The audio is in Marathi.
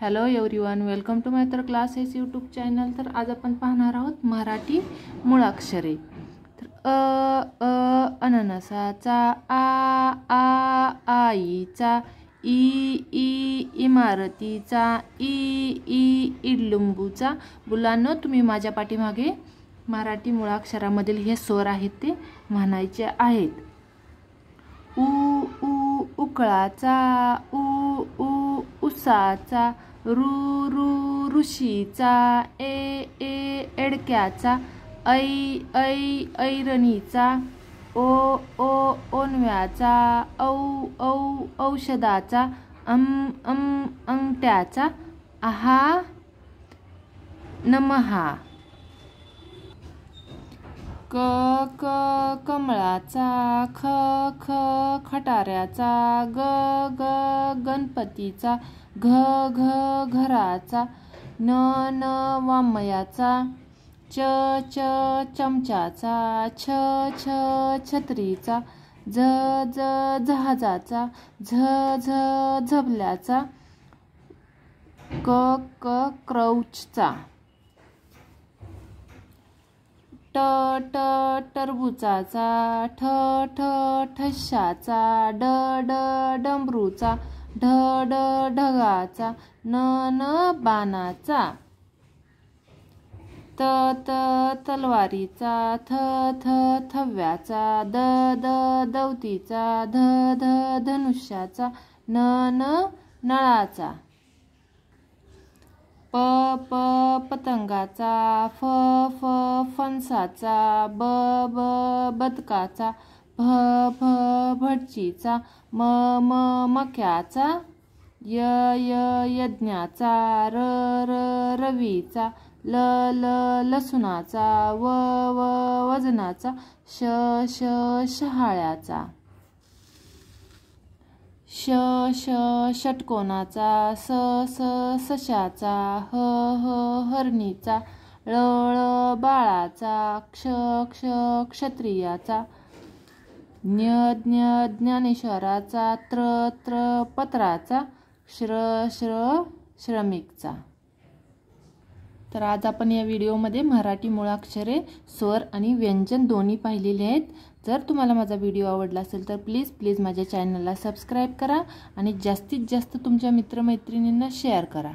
hello one welcome to my तर एस यूट्यूब चॅनल तर आज आपण पाहणार आहोत मराठी मुळाक्षरे तर अ अ अननसाचा आ आ आईचा ई ई इमारतीचा ई ई इडलिंबूचा मुलांनो तुम्ही माझ्या पाठीमागे मराठी मुळाक्षरामधील हे स्वर आहेत ते म्हणायचे आहेत उ उ उकळाचा उ उ उसाचा रु रु ऋषीचा ए ए एडक्याचा ऐ ऐ ऐरणीचा ओ ओ ओनव्याचा औ औ औषधाचा अम अम अंगट्याचा आहा नमहा क क कमळाचा ख ख खटाऱ्याचा ग ग गणपतीचा घ घ घराचा न न वामयाचा च च चमचाचा छ छ छत्रीचा झ ज जहाजाचा झ झ झबल्याचा क क क्रौचचा ट ट टरबुजाचा ठ ठ ठशाचा ड ड डमरूचा ढ ड ढगाचा न न बाणाचा त त तलवारीचा थ थ थव्याचा द द दवतीचा ध ध धनुष्याचा न न नळाचा प प पतंगाचा फ फ फणसाचा ब ब बदकाचा भ भ भटचीचा म म मक्याचा य य यज्ञाचा र र रवीचा ल ल लसुणाचा व व वजनाचा श श शहाळ्याचा श श षटकोनाचा स स सशाचा ह ह हरणीचा ळ ळ बाळाचा क्ष क्ष क्षत्रियाचा ज्ञ ज्ञ ज्ञानेश्वराचा त्र त्र पत्राचा श्र श्र श्रमिकचा तर आज आपण या व्हिडिओमध्ये मराठी मुळाक्षरे स्वर आणि व्यंजन दोन्ही पाहिलेले आहेत जर तुम्हाला माझा व्हिडिओ आवडला असेल तर प्लीज प्लीज माझ्या चॅनलला सबस्क्राईब करा आणि जास्तीत जास्त तुमच्या मित्रमैत्रिणींना शेअर करा